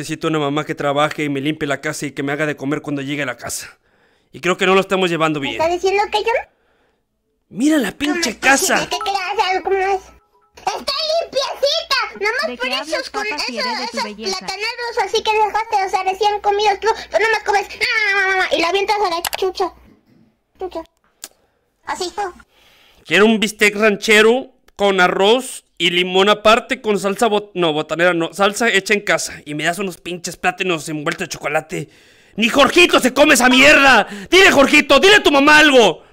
Necesito una mamá que trabaje y me limpie la casa y que me haga de comer cuando llegue a la casa. Y creo que no lo estamos llevando bien. ¿Está diciendo que yo? Mira la pinche casa. Está limpiecita. Nomás por esos, con esos, esos plataneros así que dejaste, o sea, recién comidos tú. Tú me comes Ah, mamá, y la vientas a la chucha. Chucha. Así. Quiero un bistec ranchero con arroz y limón aparte con salsa bot no, botanera no, salsa hecha en casa. Y me das unos pinches plátanos envueltos de chocolate. ¡Ni Jorgito se come esa mierda! ¡Dile, Jorgito! ¡Dile a tu mamá algo!